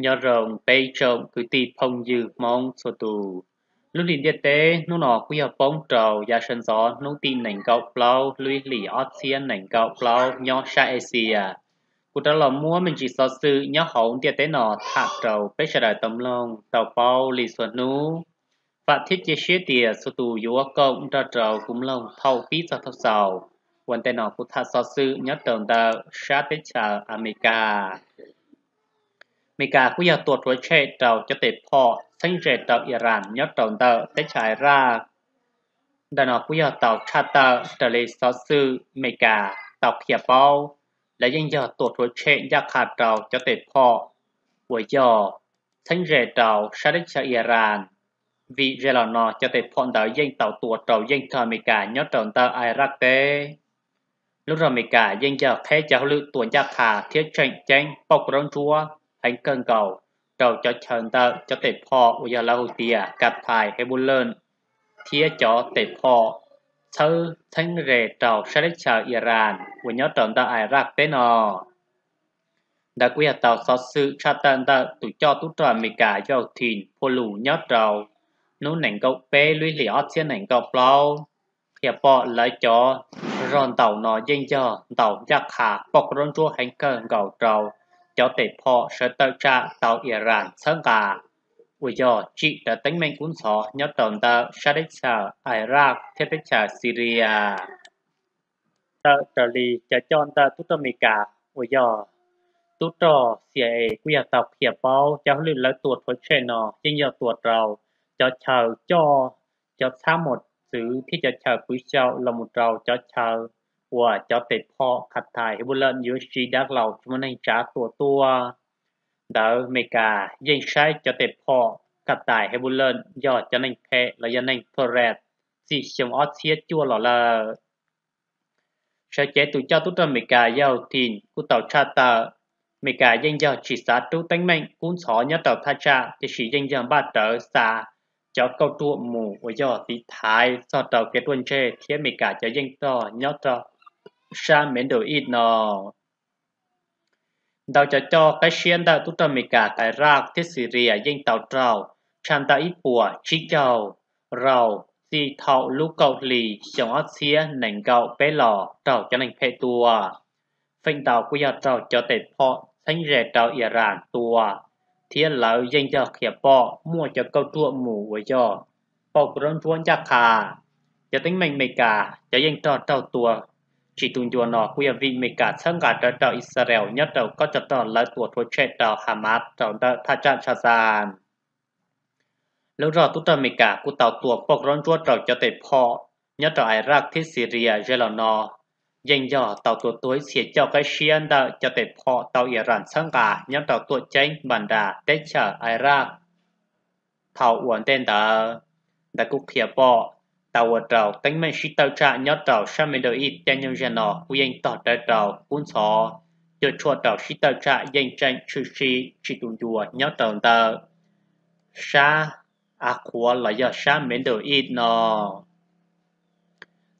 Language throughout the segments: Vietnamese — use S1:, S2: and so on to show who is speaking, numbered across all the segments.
S1: nhờ rộng bay trộm cứ tì phong dư mong sổ tù. Lúc đi địa tế, nó nọ quý hợp bóng trầu và sân gió nó tìm nảnh gạo plau, lùi lì ọt xiên nảnh gạo plau, nhỏ xa Asia. Cụ đó là mua mình chỉ so sư nhớ hổng địa tế nọ thạc trầu bế xa đại tấm lông, tàu bao lì xuân nú. Và thiết chế xế tìa sổ tù yếu cộng ra trầu cũng lông thâu phí cho thâu sầu. Quần tế nọ cụ thạc so sư nhớ tổng tàu xa tế chờ America. 美国ก็ยังตรวจรัวเชตเตาจะเตะพอทั้งเจตเตาอิหร่านยอดเตาเตาแต่ชายรากดานอกุยาเตาชาเตาเตเลซอซูเมกาเตาเพียเป้าและยังยอดตรวจรัวเชตยาขาดเตาจะเตะพอหัวยอทั้งเจตเตาชาดิชาอิรันวิเจลนอจะเตะพอเตายังเตาตัวเตายังเตาเมกายอดเตาเตาไอรักเตลูกอเมริกายังจะแพ้จะเลือตัวยาขาเทียบแจ้งปกร้องชัว Thánh cơn cầu cầu cho chờn tờ cho tệ phò u ya la hu tia gặp thải hay buôn lên thía cho tệ phò thơ thanh rề trào sa đích chào Iran của nhớ trọn ai Iraq tế nọ đã quyết hạt tàu so sự cha tận tờ tụ cho tụ tròn mì cả cho thìn phô lù nhớ trào nú nảnh cầu bê lũy lì ót xuyên nảnh cầu plau hiệp bọ lấy cho ròn tàu nó dinh cho tàu giặc hạ bọc rôn chua hành cơn cầu trào cho thể phò sẽ tự trả tàu Iran sơn cả. Vì do chỉ đã tính mệnh cuốn sổ nhớ tổng tờ Shadisha, Iraq, Tepecha, Syria. Tờ trở lì cho chọn tờ tụ tâm mì cả. Vì do tụ trò CIA quý hạ tộc hiệp bao cho lưu lợi tuột với trẻ nọ trên giờ tuột rầu cho chờ cho cho xa một sự thì cho chờ quý sau là một rầu cho chờ ว่าจะไปพอขัดถ่ายบุลนยูชีดักเราจมันในจ้าตัวตัวดาวเมกายิ่งใช้จะไปพอขัดถ่ายให้บุลนยอดจะในเพและยันในโทรแรดสิชมออสเซียจัวหล่อละใช้เจตุเจ้าตุตเมกายาวทินกูเต่าชาตาเมกายังยาวชีสาตุตั้งแม่งกูสอนยาเต่าท่าชาจะชียังยังบ้าเต๋อสา cho câu tua mù và do tí thái so tàu kết quân chê thiết mì cả cho dân to nhó to ชาเมนโดอีนอเราจะจอกระเชียนดาตุตมิกาไกรากที่ซีเรียยิงเต่าเต่าชันตาอีปัวชิกเจ้า เราสีเท่าลูกเกาหลีจงอัเซียหนังเกาเปหล่อเต่าจะหนึ่งเพตัวฟิงเต่ากุยเต่าจะเตะเพาะทั้งแร่เต่าเอียรานตัว เทียนเหลายิงจะเขียบเพาะมั่วจะเกาตัวหมู่ว้ยอปอกร้อนทวนจากคาจะติ้งเมงเมกาจะยิงจอดเต่าตัว chỉ tuần vừa nọ quý vị mình cả sang cả đợt đầu Israel nhất đầu có chấp đòn lấy của thuốc chết đầu Hamas đầu đợt tha chạm cha g a n แล้วรอตุตอเมกากูเต่าตัวปกร้อนจวดเราจะเตะพอยัดต่อไอรักที่ซีเรียเจลนอยังย่อเต่าตัวตัวเสียเจ้าไกเชียนดาจะเตะพอเต่าอิหร่านสังกายัดต่าตัวเจ้งบันดาเด้เชอไอรักเท่าอ้วนเต้นดาแต่กูเขียบปอ tàu ở trầu tính mình sĩ tàu trạ nhớ trầu sao mình đợi ít cho nhân dân nó u anh tỏ trại trầu cuốn sọ giờ chùa trầu sĩ tàu trạ yên tranh chữ sĩ chỉ tụng chùa nhớ trầu tờ sa à của là giờ sang mình đợi ít nọ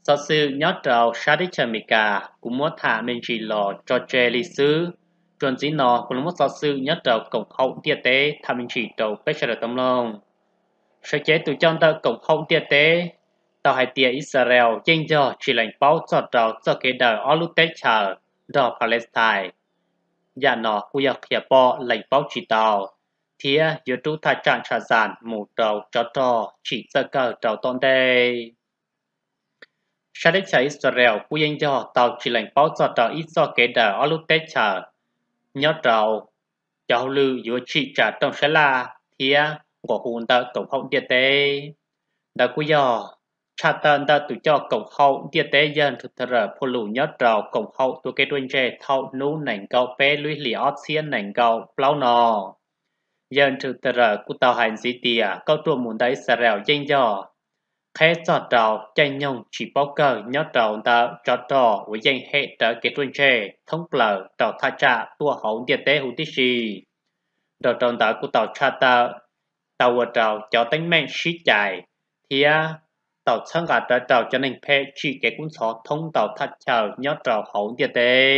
S1: sau sư nhớ trầu sa đi chờ mình cả cũng muốn thả mình chỉ lò cho chê lý sư chuẩn dĩ nọ cũng muốn sau sư nhớ trầu cổng hậu địa tế thả mình chỉ trầu bế chờ tâm lòng sẽ chế tụ chân tờ cổng hậu địa tế tàu hải tiệp Israel chênh cho chỉ lệnh báo cho tàu cho kế đời Olutech chờ do Palestine. Dạ nọ, cũng yêu khía bò lệnh báo chỉ tàu. Thía dù trú thay trạng trả giản mù tàu cho tàu chỉ cho cờ tàu tôn đây. Sa đích chờ Israel cũng yên cho tàu chỉ lệnh báo cho tàu ít cho kế đời Olutech Nhớ tàu cháu lưu dù chỉ trả trong sẽ là thía của hùn tàu tổng hậu địa tế. Đã cũng dò cha tân ta tự cho cổng hậu địa tế dân thực thật là phụ lũ nhớ trào cổng hậu tụ cái đuôi trẻ thâu nú nảnh cầu bé lũy lì ót xiên nảnh cầu plau nò dân thực thật là cụ tàu hành dĩ tìa cậu tụ muốn đấy xà rèo danh dò khé cho trào tranh nhông chỉ bao cờ nhớ trào ta cho trò với danh hệ trở cái đuôi trẻ thông lờ trào tha trạ tụ hậu địa tế hữu tí xì rồi tròn tạo của tàu cha ta tàu vào trào cho tánh men xí chạy thì à, tàu sang gạt đã tàu cho nên phe chỉ cái cũng khó thông tàu thắt chào nhớ tàu hậu địa tế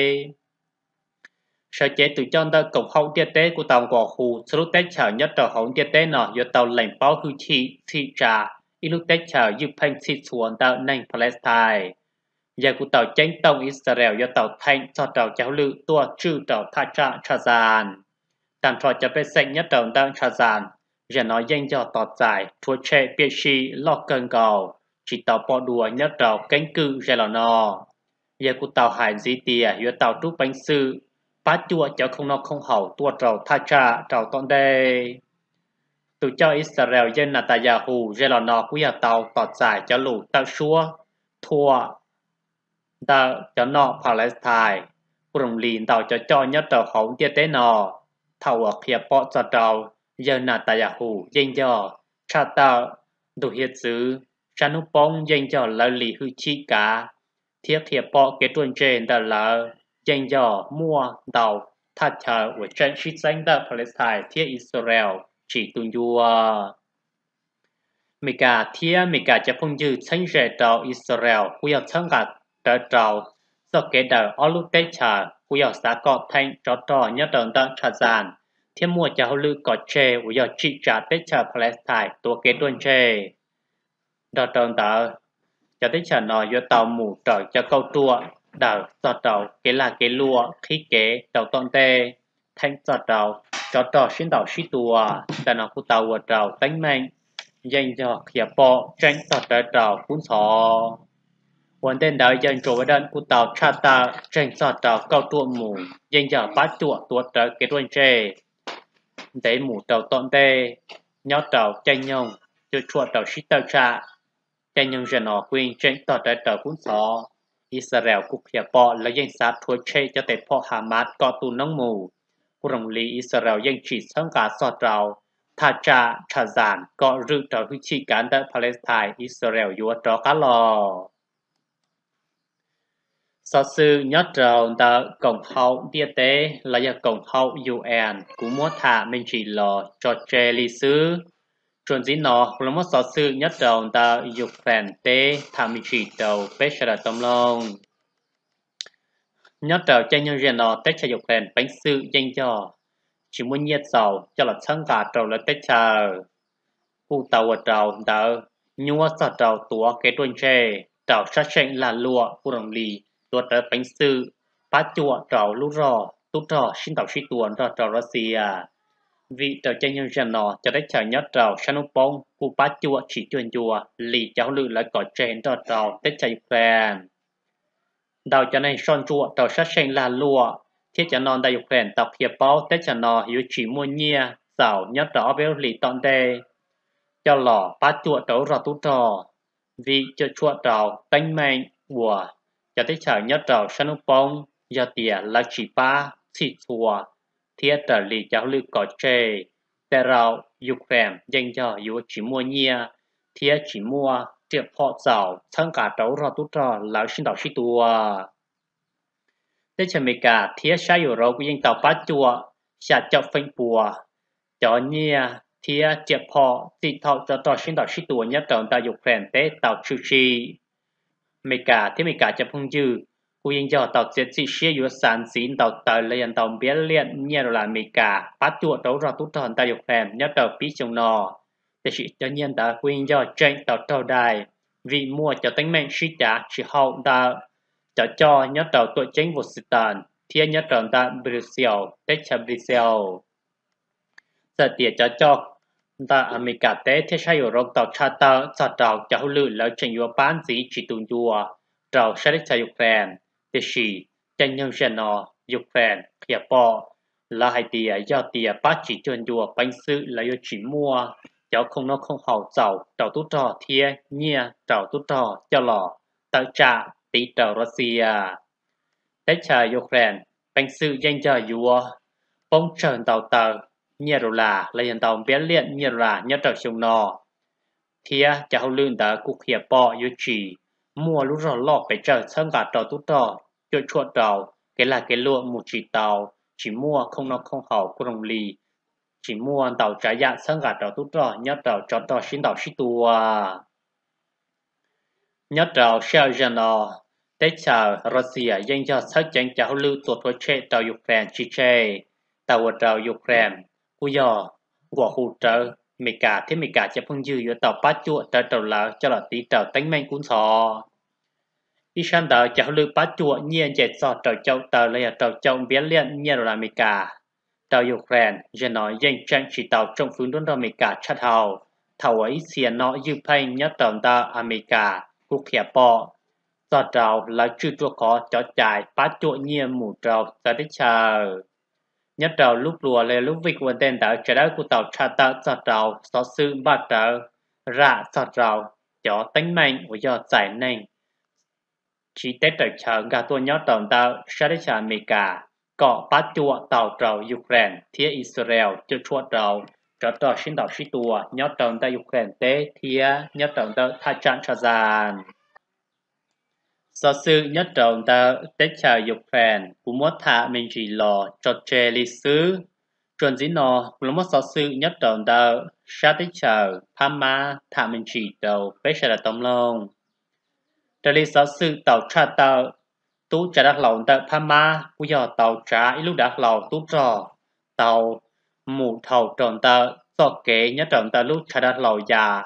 S1: sở chế tụi cho ta cộng hậu địa tế của tàu quả hù sử tế chào nhớ tàu hậu địa tế nọ do tàu lệnh báo hư chi thị trà ilu tế chào giúp phanh chi xuống tàu nành Palestine giờ của tàu tránh tông Israel do tàu thanh cho tàu cháu lự tua trừ tàu thắt chào trà giàn tạm trò cho phép sạch nhất tàu tàu trà giàn giờ nói danh cho tọt giải thua trẻ biết chi lo cần cầu chỉ tàu bỏ đùa nhớ tàu cánh cự ra là nò giờ của tàu hải dì tìa giữa tàu trúc bánh sư phá chùa cho không nó không hậu tua tàu tha cha tàu tọn đê tù cho Israel dân là tà già hù ra lò nò của nhà tàu tọt giải cho lũ tàu xua thua tàu cho nọ Palestine cùng lìn tàu cho cho nhớ tàu hậu tia tế nò thầu ở bỏ cho tàu giờ nà tại giả hủ dành cho cha ta đủ hiệt dữ cha nụ bóng dành cho lợi lý hư chi cả thiết thiệp bỏ cái tuần trên đã là dành cho mua tàu thật thờ của trận chiến tranh đất Palestine thiết Israel chỉ tuân dùa Mika thiết Mika cả chấp phong dư chân rẻ tàu Israel quy hợp chân cả trở tàu do kế đời ở lúc tết chờ quy hợp xã cọp thanh cho trò nhất đồng đất trà giàn thêm mùa chả hậu lư có chê của giờ trị trả tết chờ Palestine tua kế tuần chê. Đào tròn tờ, chả tết chờ nói do tàu mù trở cho câu tua, đào sọ đầu kế là kế lúa, khí kế, đầu toàn tê, thanh sọ đầu, cho trò xin tàu xí tua, đàn nọ của tàu của tàu tánh mạnh, dành cho khía bộ tranh sọ đầu tàu cuốn sọ. Vấn đề đó dành cho vấn đề của tàu cha ta tranh sọ đầu câu tua mù, dành cho bát tua tua trở kế tuần chê để mù tàu tôn tê nhau tàu chạy nhông cho chua tàu xí tàu cha chạy nhông dân họ quyên trên tàu trái tàu cũng sọ Israel cũng khía bỏ là danh sát thua chê cho tế phó Hamas có tù nông mù của rồng lý Israel danh chỉ sáng cả sọ tàu Tha cha thà giản có rư tàu huy chi cán đỡ Palestine Israel yếu tàu cá lò sở sư nhất rào ta cổng hậu bia tế là ya cổng hậu UN cũng muốn thả mình chỉ lò cho trẻ lý sư. Chuẩn dĩ nó là một sở sư nhất rào ta dục phản tế thả mình chỉ đầu bế sở đà tâm lòng. Nhất rào chân nhân riêng nó tế trả dục phản bánh sư danh cho. Chỉ muốn nhiệt sầu cho là chân cả trầu là tế trả. Cụ tàu ở trầu ta nhua sa trầu tùa kế tuần trẻ trầu sát sinh là lụa của đồng lý rò rò tút ตัวเตอเป็นซื้อป้าจัวเจ้าลูกรอตุ๊รอชินต่อชิตัวรอเจ้ารัสเซีย vì tàu chân nhân dân nò cho đến chào nhất tàu sanupong của bá chua chỉ chuyên chùa lì cháu lự lại cỏ trên cho tàu tết chạy ukraine đào cho nên son chùa tàu sát sen là lụa thiết cho non đại ukraine tập hiệp báo tết cho nò hiểu chỉ mua nhia giàu nhất rõ béo lì tọn đề cho lò bá chua tàu rò tút trò vị cho chùa tàu tánh mạnh của giờ tới chờ nhất trò sân nông bông giờ tìa là chỉ ba xịt xùa thiết trở lì giáo lưu có chê tè rào dục rèm dành cho yếu chỉ mua nhia thiết chỉ mua tiệp họ giàu thân cả trấu rò tút rò lão sinh đạo sĩ tùa tới chờ mì cả thiết xa yếu rô của dân tàu bá chùa xa cho phanh bùa cho nhia thiết tiệp họ tì thọ cho trò sinh đạo sĩ tùa nhất tròn ta dục rèm tế tàu chư chi 美加ที่美加จะพงจือกูยิงจะตอกเจ็ดสิเชียอยู่สารสีนตอกเตอเลยยันตอมเบี้ยเลียนเนี่ยเราเมกาปัจจุบันเราทุกทอนตายกแหมเนี่ยตอปีชงนอแต่สิจะเนียนตากูยิงจะเจงตอกเท่าใด vì mua cho tính mệnh sĩ trả chỉ hậu ta cho cho nhớ tàu tội chính vô sự tàn thiên nhớ tàu ta Brazil, Texas Brazil. Giờ tiệt cho cho da amicate te sai yo rok tao cha ta cha tao cha hu lu lo chen yo pan zi chi tu yo tao sa ri cha ukraine te shi chen nhân shen no ukraine khia po la hai ti ya ya ti ya pa chi chen yo pan su la yo chi mua cháu không nó không hào cháu cháu tu trò thia nhia cháu tu trò cho lò tạo trả tí cháu Russia tết trà Ukraine bánh sự danh trà yua bông trần tàu tàu nhiệt rồi là lấy hiện tàu biến liên nhiệt là nhất trở sông nọ thia cho hậu lương đã cục hiệp bỏ yêu chỉ mua lúc rồi lọ phải chờ sân gạt trò tút trò cho chuột trò cái là cái lụa một chỉ tàu chỉ mua không nó không hảo của đồng lì chỉ mua tàu trái dạng sân gạt trò tút trò nhất trò trò trò xin tàu xí tua nhất trò sao giờ nọ Tết chào Russia dành cho sát chánh cháu lưu tuột với chế tàu Ukraine chi chế tàu tàu Ukraine u giờ của hỗ trợ mì cả thế mì cả chấp phương dư giữa tàu bát chuột trở tàu là cho là tí tàu tánh mạnh cũng sò đi sang tàu cho lưu bát chua nhiên chạy sò tàu châu tàu là tàu châu biến liên nhiên là mì cả tàu Ukraine giờ nói danh trang chỉ tàu trong phương đốn tàu mì cả chát hào thầu ấy xìa nọ dư pay nhớ tàu ta America à quốc hiệp bò tàu tàu là chưa chua khó cho chạy bát chuột nhiên mù tàu tới đấy chờ nhất trầu lúc lùa lê lúc vịt quần tên tạo trái đất của tàu tra tạo sọt trầu sọ sư ba trầu ra sọt trầu cho tính mạnh của do giải nền chỉ tết trở chờ gà tua nhó tàu tàu sẽ đi trả mỹ cả có bá chua tàu trầu Ukraine Thía Israel chưa chua trầu trở tàu sinh tàu sĩ tua nhó tàu tàu Ukraine tế Thía nhó tàu tàu thay Trang cho Giàn sơ sư nhất trọng ta tết chào dục phèn, cú mốt thả mình chỉ lò trọt trè lý sư. Chuẩn dĩ nò, bù mốt sơ sư nhất trọng ta xa tết chào, pha ma thả mình chỉ đầu bế xa là tông lông. Trà lý sơ sư tàu trả tàu, tú trà đặc lòng ta pha ma, bù dò tàu trả ý lúc đặc lòng tú trò, tàu mù thầu trọng ta, so kế nhất trọng ta lúc trà đặc lòng già,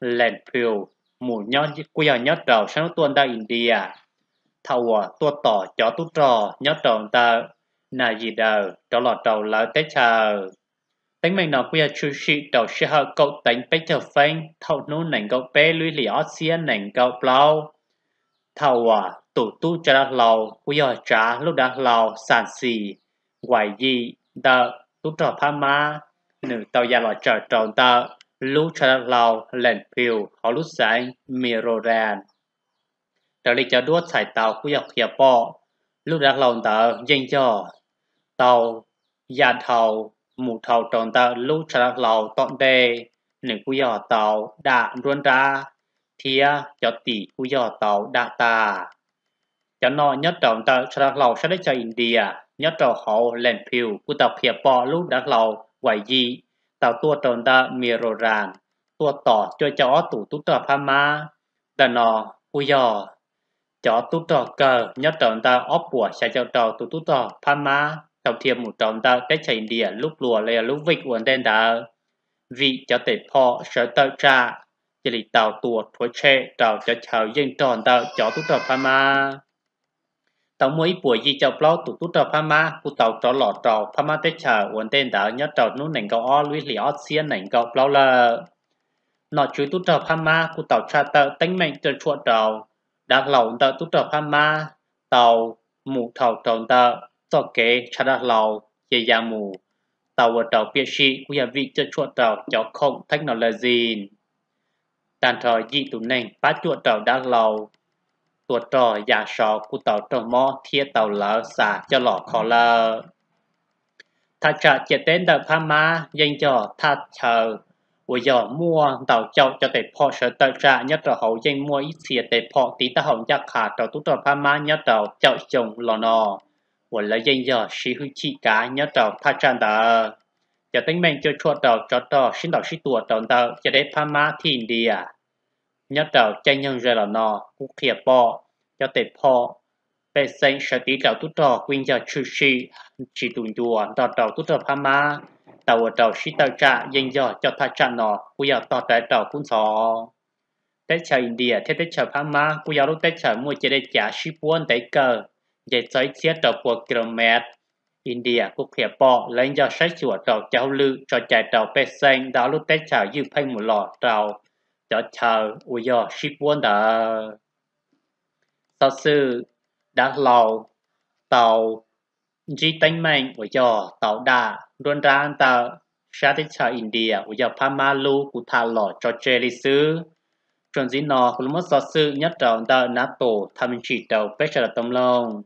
S1: lèn phiêu mù nhon quia à, nhót trầu sáng tuôn ta India à. thầu à, tua tỏ cho tu trò nhót trầu ta nà gì đờ cho lọt trầu là Tết chờ tính mình nó quia chú sĩ trầu sĩ hợp cậu tính bế chờ phanh thầu nô nảnh cậu bế lũy lì ót xia nảnh cậu plau thầu tủ tu cho đắc lầu quia trả lúc đá lầu sàn xì quài gì đờ tu trò pha ma nữ tàu gia lọt trở trầu ta lúc cho lao lệnh họ lúc giải mì rô rèn. cho đuốt thải tàu của dọc hiệp lúc đặc lòng tờ dành cho tàu gia thầu mù thầu tròn tờ lúc cho đặc lòng tọn đề nên của tàu đã ruôn ra thia à, cho tỷ của tàu đã tà. Cho nó nhất trọng tờ cho đặc sẽ đến cho India, nhất trọng hậu lệnh của tàu hiệp lúc đặc lòng quậy gì tàu tua tròn ta mì rồ tua tỏ cho chó tủ tú trò pha ma, đà nò, cú dò. Chó tú trò cờ, nhớ tròn ta óp bùa xa cho trò tủ tú trò pha ma, tàu thiêm một tròn ta cái chảy địa lúc lùa lè lúc vịt uốn đen đà. Vị cho tệ phò sở tàu trà, chỉ lì tàu tua thuế chê tàu cho chào dân tròn ta chó tú trò pha ma tàu mỗi buổi gì cho bao tụ tụ tàu Pama, cụ tàu trò lọ trò Pama tết chờ uốn tên đảo nhớ trò nút nành cầu o lũy lì o xiên nành cầu bao lờ. Nọ chú tụ tàu Pama, cụ tàu cha tờ tánh mệnh trần chuột trò, đã lầu tờ tụ tàu Pama, tàu mù tàu tròn tờ, tọa kế cha đã lầu, dễ dàng mù. Tàu ở trò bia sĩ, cụ nhà vị trần chuột trò, cho không thách nó là gì. Tàn trò dị tụ nành, bá chuột trò đã lầu, ตัวจออย่าชอกูเต่าจงมอเทียเต่าเหลาสาจะหลอกขอเลอถ้าจะเจเต้นเดอพามายังจอถ้าเชอ我要摸到叫叫得破舌的炸，nhất là hậu danh mua ít xìa để 破 tí ta hậu giác khả trò tú trò pha má nhất là chậu chồng lò nò. Của là danh giờ sĩ hư chi cá nhất là tha trang tờ. Giờ tính mệnh cho chua trò trò trò xin đạo sĩ tùa tròn tờ, giờ để pha má thiên đi à nhất tàu chân nhân rồi là nọ cũng thiệt bỏ cho tệ bỏ bệ giờ sẽ tí tàu tút trò quyên giờ chư sĩ chỉ tùn đùa tàu tàu tút trò pha má tàu tàu sĩ tàu trạ dân giờ cho ta trạ nọ cũng giờ tàu tại tàu cũng sọ tết chờ India thế tết chờ pha má cũng giờ lúc tết chờ mua chỉ để trả ship buôn tại cờ dạy giới thiết tàu của km India cũng thiệt bỏ lấy giờ sách chùa tàu cháu lưu cho chạy tàu bệ giờ đó lúc tết chờ dư phanh một lọ tàu cho chờ ui yo ship one đã sau sư đã lầu tàu chỉ tính mình ui yo tàu đã luôn ra tàu sát đi chờ India ui yo Pamalu của thà lọ cho chơi lịch sử, chuẩn gì nó cũng mất sau sư nhất trọng tàu NATO tham chỉ tàu bách trở tâm lòng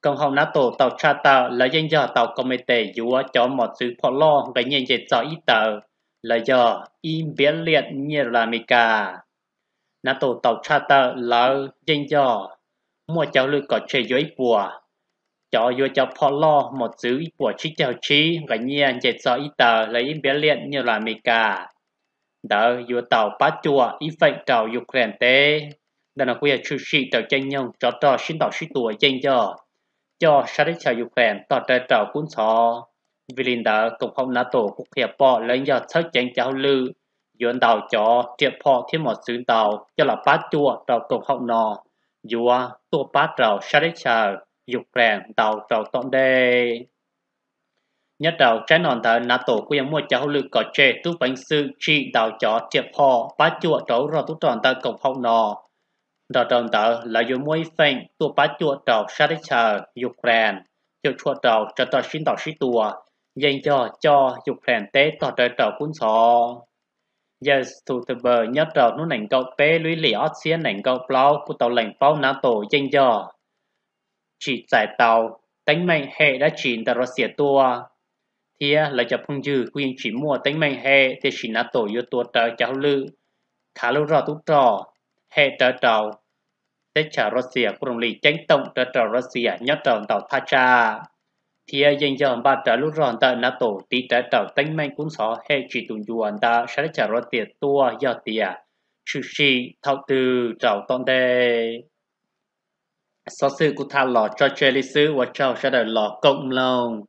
S1: công hậu NATO tàu cha tàu là dân do tàu công nghệ tệ dùa cho một sự phò lo và nhìn dễ dõi ý tàu là do in biến liệt như là mì cả nà tổ tàu cha tờ là dân do mua cháu lưu có chơi dưới bùa cho vô cho phó lo một giữ bùa chi cháu chi và nhiên dạy cho ít tờ là in biến liệt như là mì cả đó vô tàu bá chùa ít phải tàu Ukraine tế đó là quyền chú sĩ tàu chân nhân cho tàu xin tàu sĩ tùa dân do cho sát đất chào Ukraine tàu trời tàu cuốn sọ vì linh đã tổng hợp NATO quốc hiệp bỏ lên giờ thất chánh cháu lưu dọn đào cho triệt phò thêm một xứ đào cho là bát chua đào tổng hợp nò dùa tua bát đào sát đích chờ dục rèn đào đào tổng đề nhất đầu trái nòn tờ NATO của những mua cháu lư có chế tu bánh sư trị đào cho triệt phò bát chua đào rồi tu tròn tại tổng hợp nò đào tròn tờ là dùa mối phanh tua bát chua đào sát đích chờ dục rèn cho chua đào cho tờ sinh đào sĩ tua dành cho cho dục phèn tế tỏ trời trở cuốn sọ giờ thủ từ bờ nhất trở nút nảnh cậu tế lưới lì ót xiên nảnh cậu plau của tàu lành plau ná tổ dành cho chỉ giải tàu tánh mạnh hệ đã chỉ tờ rõ xỉa tua thì là cho phong dư quyền chỉ mua tánh mạnh hệ thì chỉ ná tổ yếu tua trở cháu lư khá lâu rõ túc trò hệ trở trào tết trả Russia của đồng lý tránh tổng trở trào Russia nhất trào tàu cha thì à, dành cho bà ta lúc rồi ta nã tổ tí ta tạo tánh mạnh cũng xó hệ chỉ tụng dù anh ta sẽ trả ra tiền tua do tiền sự sĩ thảo từ trào tôn đề sau sự của ta lọ cho chơi lý sư và trào sẽ đợi lọ cộng lòng